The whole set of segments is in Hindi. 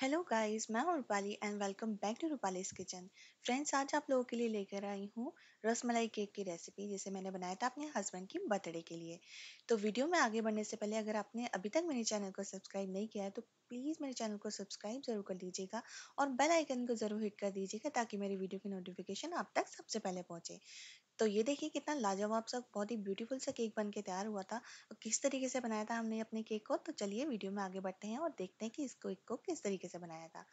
हेलो गाइस मैं हूं Rupali and welcome back to Rupali's kitchen friends आज आप लोगों के लिए लेकर आई हूं रसमलाई केक की रेसिपी जिसे मैंने बनाया था अपने हस्बैंड की बर्थडे के लिए तो वीडियो में आगे बढ़ने से पहले अगर आपने अभी तक मेरे चैनल को सब्सक्राइब नहीं किया है तो प्लीज़ मेरे चैनल को सब्सक्राइब जरूर कर दीजिएगा और बेल आइकन को ज़रूर हिट कर दीजिएगा ताकि मेरी वीडियो की नोटिफिकेशन आप तक सबसे पहले पहुँचे तो ये देखिए कितना लाजवाब सा बहुत ही ब्यूटीफुल सा केक बन के तैयार हुआ था और किस तरीके से बनाया था हमने अपने केक को तो चलिए वीडियो में आगे बढ़ते हैं और देखते हैं कि इस केक को किस तरीके से बनाया था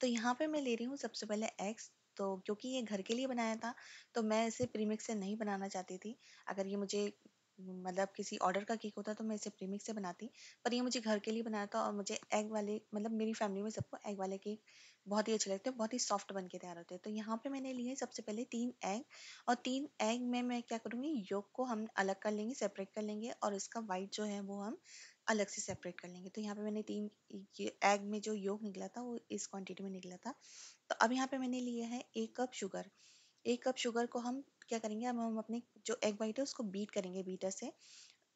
तो यहाँ पर मैं ले रही हूँ सबसे पहले एग्स तो क्योंकि ये घर के लिए बनाया था तो मैं इसे प्रीमिक्स से नहीं बनाना चाहती थी अगर ये मुझे मतलब किसी ऑर्डर का केक होता तो मैं इसे प्रीमिक्स से बनाती पर ये मुझे घर के लिए बनाया था और मुझे एग वाले मतलब मेरी फैमिली में सबको एग वाले केक बहुत ही अच्छे लगते हैं बहुत ही सॉफ्ट बन के तैयार होते हैं तो यहाँ पे मैंने लिए सबसे पहले तीन एग और तीन एग में मैं क्या करूँगी योग को हम अलग कर लेंगे सेपरेट कर लेंगे और इसका वाइट जो है वो हम अलग से सेपरेट कर लेंगे तो यहाँ पे मैंने तीन एग में जो योग निकला था वो इस क्वांटिटी में निकला था तो अब यहाँ पे मैंने लिया है एक कप शुगर एक कप शुगर को हम क्या करेंगे अब हम अपने जो एग वाइट है उसको बीट करेंगे बीटर से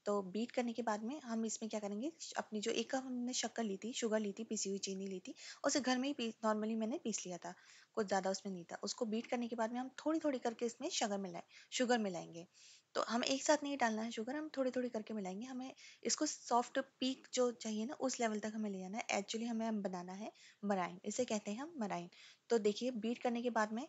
तो बीट करने के बाद में हम इसमें क्या करेंगे अपनी जो एक कप हमने शक्कर ली थी शुगर ली थी पीसी हुई चीनी ली थी उसे घर में ही नॉर्मली मैंने पीस लिया था कुछ ज़्यादा उसमें नहीं था उसको बीट करने के बाद में हम थोड़ी थोड़ी करके इसमें शगर मिलाए शुगर मिलाएंगे तो हम एक साथ नहीं डालना है शुगर हम थोड़ी थोड़ी करके मिलाएंगे हमें इसको सॉफ्ट पीक जो चाहिए ना उस लेवल तक हमें ले जाना है एक्चुअली हमें हम बनाना है मराइन इसे कहते हैं हम मराइन तो देखिए बीट करने के बाद में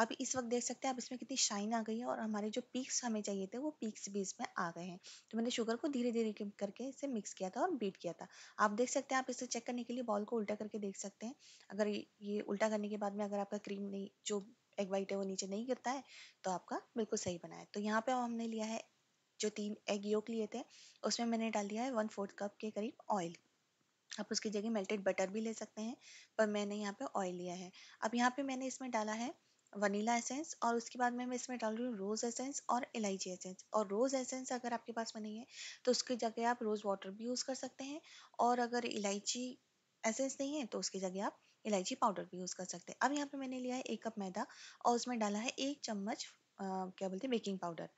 आप इस वक्त देख सकते हैं आप इसमें कितनी शाइन आ गई है और हमारे जो पीक्स हमें चाहिए थे वो पीक्स भी इसमें आ गए हैं तो मैंने शुगर को धीरे धीरे करके इसे मिक्स किया था और बीट किया था आप देख सकते हैं आप इसे चेक करने के लिए बॉल को उल्टा करके देख सकते हैं अगर ये उल्टा करने के बाद में अगर आपका क्रीम नहीं जो एग वाइट है वो नीचे नहीं गिरता है तो आपका बिल्कुल सही बना है तो यहाँ पर हमने लिया है जो तीन एग योक लिए थे उसमें मैंने डाल दिया है वन फोर्थ कप के करीब ऑयल आप उसकी जगह मेल्टेड बटर भी ले सकते हैं पर मैंने यहाँ पे ऑयल लिया है अब यहाँ पे मैंने इसमें डाला है वनीला एसेंस और उसके बाद में मैं इसमें डाल रही हूँ रोज़ एसेंस और इलायची एसेंस और रोज़ एसेंस अगर आपके पास में नहीं है तो उसकी जगह आप रोज़ वाटर भी यूज़ कर सकते हैं और अगर इलायची एसेंस नहीं है तो उसकी जगह आप इलायची पाउडर भी यूज़ कर सकते हैं अब यहाँ पे मैंने लिया है एक कप मैदा और उसमें डाला है एक चम्मच क्या बोलते हैं बेकिंग पाउडर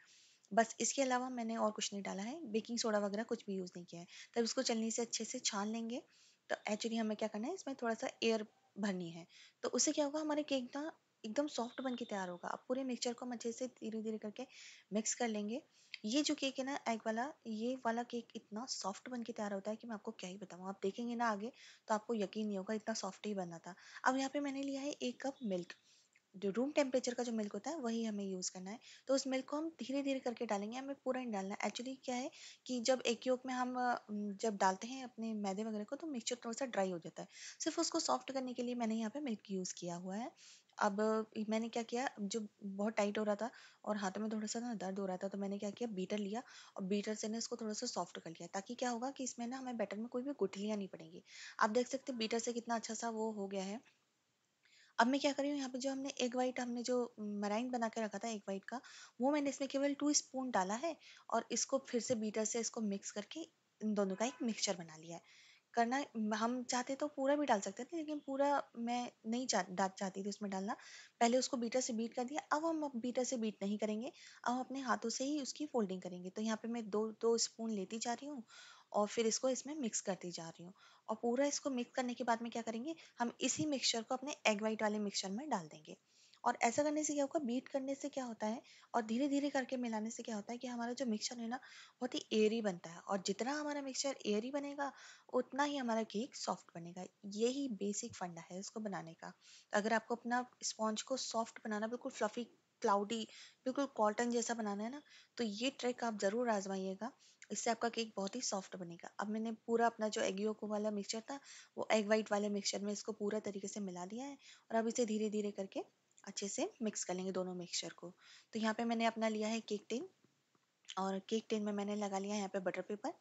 बस इसके अलावा मैंने और कुछ नहीं डाला है बेकिंग सोडा वगैरह कुछ भी यूज़ नहीं किया है तब इसको चलने से अच्छे से छान लेंगे तो एक्चुअली हमें क्या करना है इसमें थोड़ा सा एयर भरनी है तो उससे क्या होगा हमारे केक ना एकदम सॉफ्ट बन के तैयार होगा अब पूरे मिक्सचर को हम अच्छे से धीरे धीरे करके मिक्स कर लेंगे ये जो केक है ना एग वाला ये वाला केक इतना सॉफ्ट बन के तैयार होता है कि मैं आपको क्या ही बताऊँ आप देखेंगे ना आगे तो आपको यकीन नहीं होगा इतना सॉफ्ट ही बनना था अब यहाँ पे मैंने लिया है एक कप मिल्क जो रूम टेम्परेचर का जो मिल्क होता है वही हमें यूज़ करना है तो उस मिल्क को हम धीरे धीरे करके डालेंगे हमें पूरा नहीं डालना एक्चुअली क्या है कि जब एक योग में हम जब डालते हैं अपने मैदे वगैरह को तो मिक्सचर थोड़ा सा ड्राई हो जाता है सिर्फ उसको सॉफ्ट करने के लिए मैंने यहाँ पे मिल्क यूज़ किया हुआ है अब मैंने क्या किया जो बहुत टाइट हो रहा था और हाथों में थोड़ा सा ना दर्द हो रहा था तो मैंने क्या किया बीटर लिया और बीटर से ना इसको थोड़ा सा सॉफ्ट कर लिया ताकि क्या होगा कि इसमें ना हमें बैटर में कोई भी गुठलियाँ नहीं पड़ेंगी आप देख सकते हैं बीटर से कितना अच्छा सा वो हो गया है अब मैं क्या कर रही हूँ यहाँ पे जो हमने एग वाइट हमने जो मराइन बना के रखा था एग वाइट का वो मैंने इसमें केवल टू स्पून डाला है और इसको फिर से बीटर से इसको मिक्स करके इन दोनों का एक मिक्सचर बना लिया है करना हम चाहते तो पूरा भी डाल सकते थे लेकिन पूरा मैं नहीं चाह चाहती थी उसमें डालना पहले उसको बीटर से बीट कर दिया अब हम अब बीटर से बीट नहीं करेंगे अब हम अपने हाथों से ही उसकी फोल्डिंग करेंगे तो यहाँ पे मैं दो दो स्पून लेती जा रही हूँ और फिर इसको इसमें मिक्स करती जा रही हूँ और पूरा इसको मिक्स करने के बाद में क्या करेंगे हम इसी मिक्सचर को अपने एग वाइट वाले मिक्सचर में डाल देंगे और ऐसा करने से क्या होगा बीट करने से क्या होता है और धीरे धीरे करके मिलाने से क्या होता है कि हमारा जो मिक्सचर है ना बहुत ही एयरी बनता है और जितना हमारा मिक्सचर एयरी बनेगा उतना ही हमारा केक सॉफ्ट बनेगा यही बेसिक फंडा है इसको बनाने का अगर आपको अपना स्पॉन्ज को सॉफ्ट बनाना बिल्कुल फ्लफी क्लाउडी बिल्कुल कॉटन जैसा बनाना है ना तो ये ट्रिक आप ज़रूर आजमाइएगा इससे आपका केक बहुत ही सॉफ्ट बनेगा अब मैंने पूरा अपना जो एग योको वाला मिक्सचर था वो एग वाइट वाले मिक्सचर में इसको पूरा तरीके से मिला दिया है और अब इसे धीरे धीरे करके अच्छे से मिक्स कर लेंगे दोनों मिक्सचर को तो यहाँ पे मैंने अपना लिया है केक टिन और केक टिन में मैंने लगा लिया है यहाँ पे बटर पेपर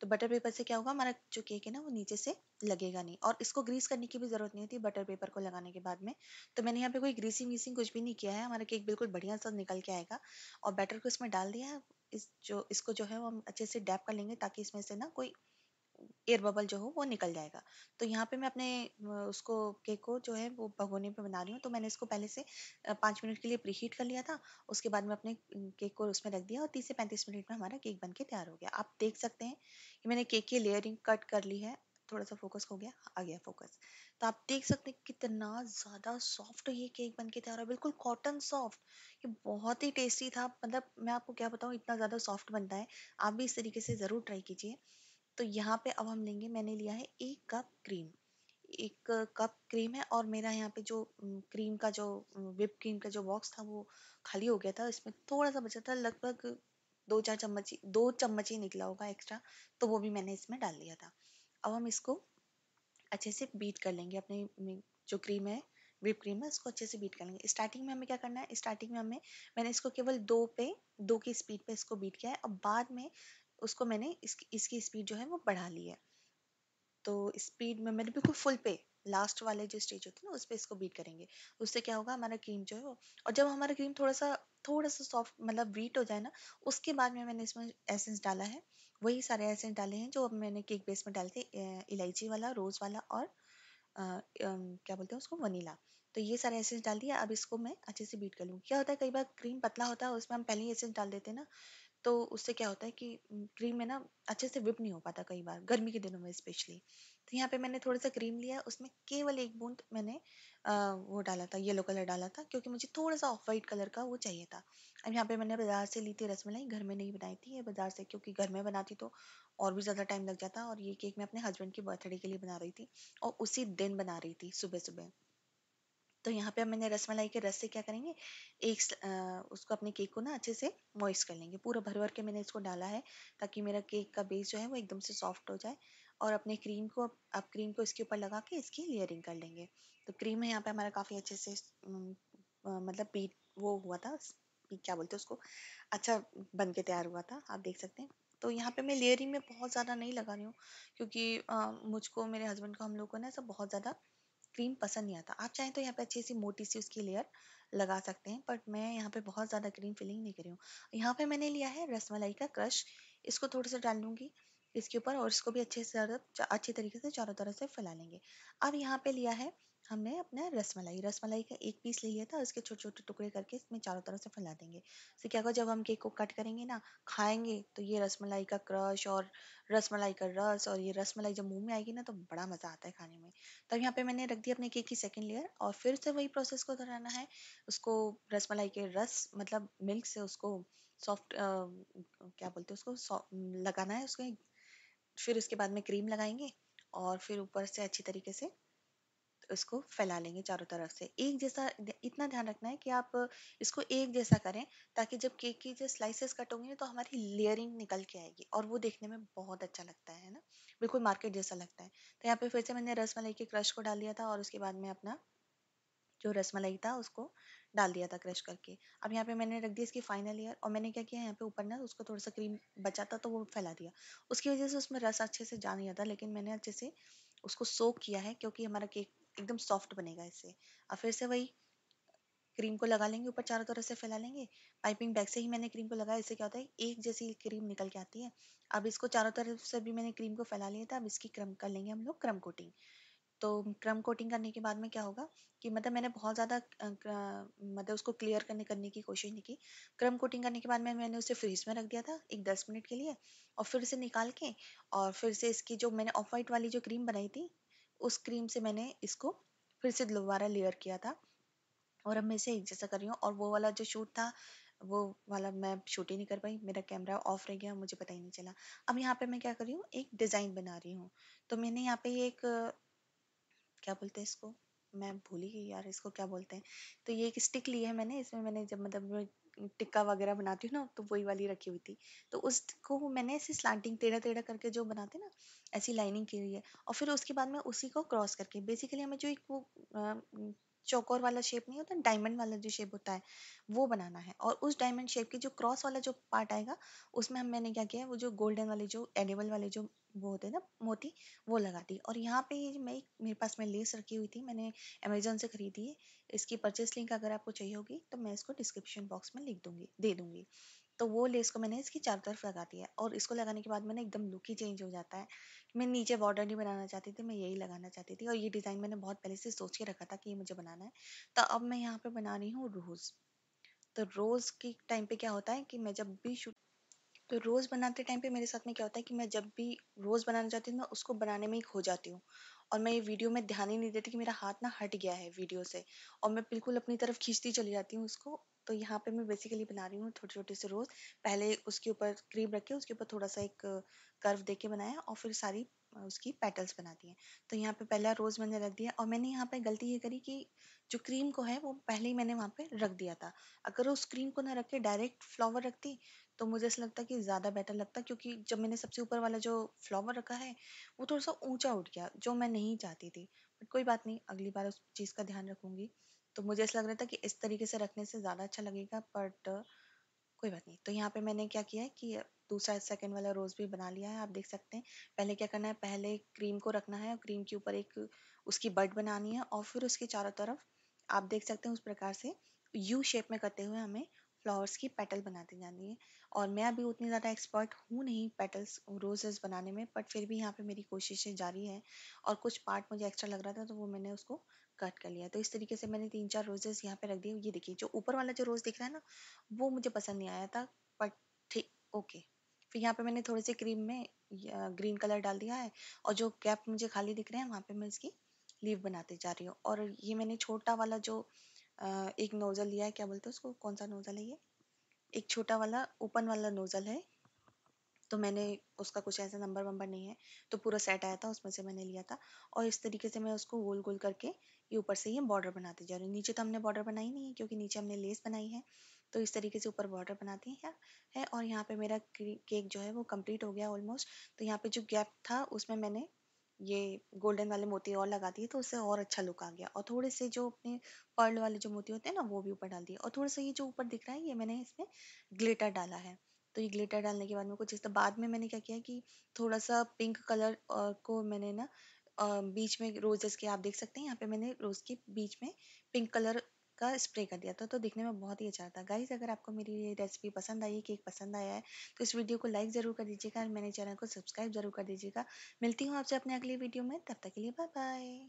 तो बटर पेपर से क्या होगा हमारा जो केक है ना वो नीचे से लगेगा नहीं और इसको ग्रीस करने की भी ज़रूरत नहीं होती बटर पेपर को लगाने के बाद में तो मैंने यहाँ पे कोई ग्रीसिंग वीसिंग कुछ भी नहीं किया है हमारा केक बिल्कुल बढ़िया सा निकल के आएगा और बैटर को इसमें डाल दिया है इस जो इसको जो है वो हम अच्छे से डैप कर लेंगे ताकि इसमें से ना कोई एयर बबल जो हो वो निकल जाएगा तो यहाँ पे मैं अपने उसको केक को जो है वो भगोने पे बना रही हूँ तो मैंने इसको पहले से पाँच मिनट के लिए प्रीहीट कर लिया था उसके बाद मैं अपने केक को उसमें रख दिया और तीस से पैंतीस मिनट में हमारा केक बनके तैयार हो गया आप देख सकते हैं कि मैंने केक की लेयरिंग कट कर ली है थोड़ा सा फोकस हो गया आ गया फोकस तो आप देख सकते हैं कितना ज़्यादा सॉफ्ट ये केक बन के तैयार हो बिल्कुल कॉटन सॉफ्ट ये बहुत ही टेस्टी था मतलब मैं आपको क्या बताऊँ इतना ज़्यादा सॉफ्ट बनता है आप भी इस तरीके से ज़रूर ट्राई कीजिए तो यहाँ पे अब हम लेंगे मैंने लिया है एक कप क्रीम एक कप क्रीम है और मेरा यहाँ पे जो क्रीम का जो विप क्रीम का जो बॉक्स था वो खाली हो गया था इसमें थोड़ा सा बचा था लगभग दो चार चम्मच दो चम्मच ही निकला होगा एक्स्ट्रा तो वो भी मैंने इसमें डाल दिया था अब हम इसको अच्छे से बीट कर लेंगे अपने जो क्रीम है विप क्रीम है इसको अच्छे से बीट कर लेंगे स्टार्टिंग में हमें क्या करना है स्टार्टिंग में हमें मैंने इसको केवल दो पे दो की स्पीड पे इसको बीट किया है और बाद में उसको मैंने इसकी इसकी स्पीड जो है वो बढ़ा ली है तो स्पीड में मैंने बिल्कुल फुल पे लास्ट वाले जो स्टेज होती है ना उस पर इसको बीट करेंगे उससे क्या होगा हमारा क्रीम जो है वो और जब हमारा क्रीम थोड़ा सा थोड़ा सा सॉफ्ट मतलब बीट हो जाए ना उसके बाद में मैंने इसमें एसेंस डाला है वही सारे एसेंस डाले हैं जो अब मैंने केक बेस में डाले थे इलायची वाला रोज़ वाला और आ, आ, क्या बोलते हैं उसको वनीला तो ये सारे एसेंस डाल दिया अब इसको मैं अच्छे से बीट कर लूँ क्या होता है कई बार क्रीम पतला होता है उसमें हम पहले ही एसेंस डाल देते हैं ना तो उससे क्या होता है कि क्रीम में ना अच्छे से विप नहीं हो पाता कई बार गर्मी के दिनों में स्पेशली तो यहाँ पे मैंने थोड़ा सा क्रीम लिया उसमें केवल एक बूंद मैंने आ, वो डाला था येलो कलर डाला था क्योंकि मुझे थोड़ा सा ऑफ वाइट कलर का वो चाहिए था अब यहाँ पे मैंने बाज़ार से ली थी रसमलाई घर में नहीं बनाई थी ये बाज़ार से क्योंकि घर में बनाती तो और भी ज़्यादा टाइम लग जाता और ये केक मैं अपने हस्बैंड की बर्थडे के लिए बना रही थी और उसी दिन बना रही थी सुबह सुबह तो यहाँ पे हम मैंने रसमलाई के रस से क्या करेंगे एक आ, उसको अपने केक को ना अच्छे से मॉइस कर लेंगे पूरा भर भर के मैंने इसको डाला है ताकि मेरा केक का बेस जो है वो एकदम से सॉफ्ट हो जाए और अपने क्रीम को आप क्रीम को इसके ऊपर लगा के इसकी लेयरिंग कर लेंगे तो क्रीम है यहाँ पे हमारा काफ़ी अच्छे से मतलब पीट वो हुआ था क्या बोलते उसको अच्छा बन के तैयार हुआ था आप देख सकते हैं तो यहाँ पे मैं लेयरिंग में बहुत ज़्यादा नहीं लगा रही हूँ क्योंकि मुझको मेरे हस्बैंड को हम लोग को ना सब बहुत ज़्यादा क्रीम पसंद नहीं आता आप चाहें तो यहाँ पे अच्छी सी मोटी सी उसकी लेयर लगा सकते हैं बट मैं यहाँ पे बहुत ज़्यादा क्रीम फिलिंग नहीं करी हूँ यहाँ पे मैंने लिया है रसमलाई का क्रश इसको थोड़ा सा डाल लूँगी इसके ऊपर और इसको भी अच्छे से अच्छे तरीके से चारों तरफ से फैला लेंगे अब यहाँ पे लिया है हमने अपना रसमलाई रसमलाई का एक पीस ले लिया था उसके छोटे छोटे टुकड़े करके इसमें चारों तरफ से फैला देंगे इससे क्या होगा जब हम केक को कट करेंगे ना खाएंगे तो ये रसमलाई का क्रश और रसमलाई का रस और ये रसमलाई जब मुंह में आएगी ना तो बड़ा मज़ा आता है खाने में तब यहाँ पे मैंने रख दिया अपने केक की सेकेंड लेयर और फिर से वही प्रोसेस को दोहराना है उसको रसमलाई के रस मतलब मिल्क से उसको सॉफ्ट क्या बोलते हैं उसको लगाना है उसको फिर उसके बाद में क्रीम लगाएंगे और फिर ऊपर से अच्छी तरीके से उसको फैला लेंगे चारों तरफ से एक जैसा इतना ध्यान रखना है कि आप इसको एक जैसा करें ताकि जब केक की जो स्लाइसेस कट होंगे ना तो हमारी लेयरिंग निकल के आएगी और वो देखने में बहुत अच्छा लगता है ना बिल्कुल मार्केट जैसा लगता है तो यहाँ पे फिर से मैंने रस मलाई के क्रश को डाल दिया था और उसके बाद में अपना जो रसमलाई था उसको डाल दिया था क्रश करके अब यहाँ पे मैंने रख दिया इसकी फाइनल ईयर और मैंने क्या किया यहाँ पे ऊपर ना उसको थोड़ा सा क्रीम बचा था तो वो फैला दिया उसकी वजह से उसमें रस अच्छे से जा नहीं आता लेकिन मैंने अच्छे से उसको सोक किया है क्योंकि हमारा केक एकदम सॉफ्ट बनेगा इससे अब फिर से वही क्रीम को लगा लेंगे ऊपर चारों तरफ से फैला लेंगे पाइपिंग बैग से ही मैंने क्रीम को लगाया इससे क्या होता है एक जैसी क्रीम निकल के आती है अब इसको चारों तरफ से भी मैंने क्रीम को फैला लिया था अब इसकी क्रम कर लेंगे हम लोग क्रम कोटिंग तो क्रम कोटिंग करने के बाद में क्या होगा कि मतलब मैंने बहुत ज़्यादा मतलब उसको क्लियर करने करने की कोशिश नहीं की क्रम कोटिंग करने के बाद में मैंने उसे फ्रीज में रख दिया था एक दस मिनट के लिए और फिर से निकाल के और फिर से इसकी जो मैंने ऑफ वाइट वाली जो क्रीम बनाई थी उस क्रीम से मैंने इसको फिर से दोबारा लेयर किया था और अब मैं इसे एक जैसा कर रही हूँ और वो वाला जो शूट था वो वाला मैं शूट ही नहीं कर पाई मेरा कैमरा ऑफ रह गया मुझे पता ही नहीं चला अब यहाँ पे मैं क्या कर रही हूँ एक डिज़ाइन बना रही हूँ तो मैंने यहाँ पे एक क्या बोलते हैं इसको मैं भूल ही गई यार इसको क्या बोलते हैं तो ये एक स्टिक ली है मैंने इसमें मैंने जब मतलब टिक्का वगैरह बनाती हूँ ना तो वही वाली रखी हुई थी तो उसको मैंने ऐसे स्लांटिंग टेढ़ा टेढ़ा करके जो बनाते ना ऐसी लाइनिंग की हुई है और फिर उसके बाद में उसी को क्रॉस करके बेसिकली हमें जो एक वो चौकोर वाला शेप नहीं होता डायमंड वाला जो शेप होता है वो बनाना है और उस डायमंड शेप की जो क्रॉस वाला जो पार्ट आएगा उसमें हम मैंने क्या किया है वो जो गोल्डन वाले जो एनिमल वाले जो वो होते हैं ना मोती वो लगा दी और यहाँ पे मैं मेरे पास में लेस रखी हुई थी मैंने अमेजोन से खरीदी है इसकी परचेस लिंक अगर आपको चाहिए होगी तो मैं इसको डिस्क्रिप्शन बॉक्स में लिख दूंगी दे दूंगी तो वो लेस को मैंने इसकी चारों तरफ लगा दिया और इसको लगाने के बाद मैंने एकदम लुक ही चेंज हो जाता है मैं नीचे बॉर्डर नहीं बनाना चाहती थी मैं यही लगाना चाहती थी और ये डिज़ाइन मैंने बहुत पहले से सोच के रखा था कि ये मुझे बनाना है तो अब मैं यहाँ पर बना रही हूँ रोज़ तो रोज़ के टाइम पे क्या होता है कि मैं जब भी शूट तो रोज़ बनाते टाइम पे मेरे साथ में क्या होता है कि मैं जब भी रोज़ बनाना चाहती हूँ मैं उसको बनाने में ही खो जाती हूँ और मैं ये वीडियो में ध्यान ही नहीं देती कि मेरा हाथ ना हट गया है वीडियो से और मैं बिल्कुल अपनी तरफ खींचती चली जाती हूँ उसको तो यहाँ पे मैं बेसिकली बना रही हूँ छोटे छोटे से रोज़ पहले उसके ऊपर क्रीम रख के उसके ऊपर थोड़ा सा एक कर्व दे के बनाया और फिर सारी उसकी पेटल्स बनाती हैं तो यहाँ पे पहला रोज़ मैंने रख दिया और मैंने यहाँ पे गलती ये करी कि जो क्रीम को है वो पहले ही मैंने वहाँ पे रख दिया था अगर उस क्रीम को ना रख के डायरेक्ट फ्लावर रखती तो मुझे ऐसा लगता कि ज़्यादा बेटर लगता क्योंकि जब मैंने सबसे ऊपर वाला जो फ्लावर रखा है वो थोड़ा सा ऊँचा उठ गया जो मैं नहीं चाहती थी बट कोई बात नहीं अगली बार उस चीज़ का ध्यान रखूँगी तो मुझे ऐसा लग रहा था कि इस तरीके से रखने से ज़्यादा अच्छा लगेगा बट कोई बात नहीं तो यहाँ पे मैंने क्या किया है कि दूसरा सेकंड वाला रोज़ भी बना लिया है आप देख सकते हैं पहले क्या करना है पहले क्रीम को रखना है और क्रीम के ऊपर एक उसकी बर्ड बनानी है और फिर उसके चारों तरफ आप देख सकते हैं उस प्रकार से यू शेप में करते हुए हमें फ्लावर्स की पेटल बनाती जानी है और मैं अभी उतनी ज़्यादा एक्सपर्ट हूँ नहीं पेटल्स रोजेस बनाने में बट फिर भी यहाँ पे मेरी कोशिशें जारी है और कुछ पार्ट मुझे एक्स्ट्रा लग रहा था तो वो मैंने उसको कट कर लिया तो इस तरीके से मैंने तीन चार रोजेस यहाँ पे रख दिए ये देखिए जो ऊपर वाला जो रोज़ दिख रहा है ना वो मुझे पसंद नहीं आया था बट ठीक ओके फिर यहाँ पे मैंने थोड़े से क्रीम में ग्रीन कलर डाल दिया है और जो गैप मुझे खाली दिख रहे हैं वहाँ पे मैं इसकी लीव बनाते जा रही हूँ और ये मैंने छोटा वाला जो एक नोज़ल लिया है क्या बोलते हैं उसको कौन सा नोज़ल है ये एक छोटा वाला ओपन वाला नोज़ल है तो मैंने उसका कुछ ऐसा नंबर वंबर नहीं है तो पूरा सेट आया था उसमें से मैंने लिया था और इस तरीके से मैं उसको गोल गोल करके ये ऊपर से ही हम बॉर्डर बनाते जा रहे हैं नीचे तो हमने बॉर्डर बनाई नहीं है क्योंकि नीचे हमने लेस बनाई है तो इस तरीके से ऊपर बॉर्डर बनाते हैं है और यहाँ पे मेरा केक जो है वो कंप्लीट हो गया ऑलमोस्ट तो यहाँ पे जो गैप था उसमें मैंने ये गोल्डन वाले मोती और लगा दिए तो उससे और अच्छा लुक आ गया और थोड़े से जो अपने पर्ल वाले जो मोती होते हैं ना वो भी ऊपर डाल दिए और थोड़ा सा ये जो ऊपर दिख रहा है ये मैंने इसमें ग्लिटर डाला है तो ये ग्लिटर डालने के बाद में कुछ इस तो बाद में मैंने क्या किया कि थोड़ा सा पिंक कलर को मैंने ना बीच में रोजेस के आप देख सकते हैं यहाँ पे मैंने रोज के बीच में पिंक कलर का स्प्रे कर दिया था तो दिखने में बहुत ही अच्छा था गाइज अगर आपको मेरी ये रेसिपी पसंद आई है केक पसंद आया है तो इस वीडियो को लाइक ज़रूर कर दीजिएगा और मेरे चैनल को सब्सक्राइब जरूर कर दीजिएगा मिलती हूँ आपसे अपने अगली वीडियो में तब तक के लिए बाय बाय